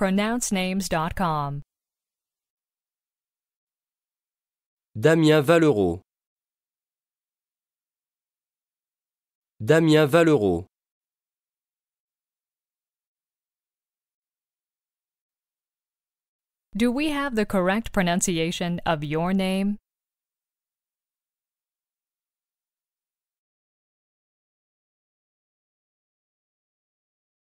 pronouncenames.com. Damien Valero. Damien Valero. Do we have the correct pronunciation of your name?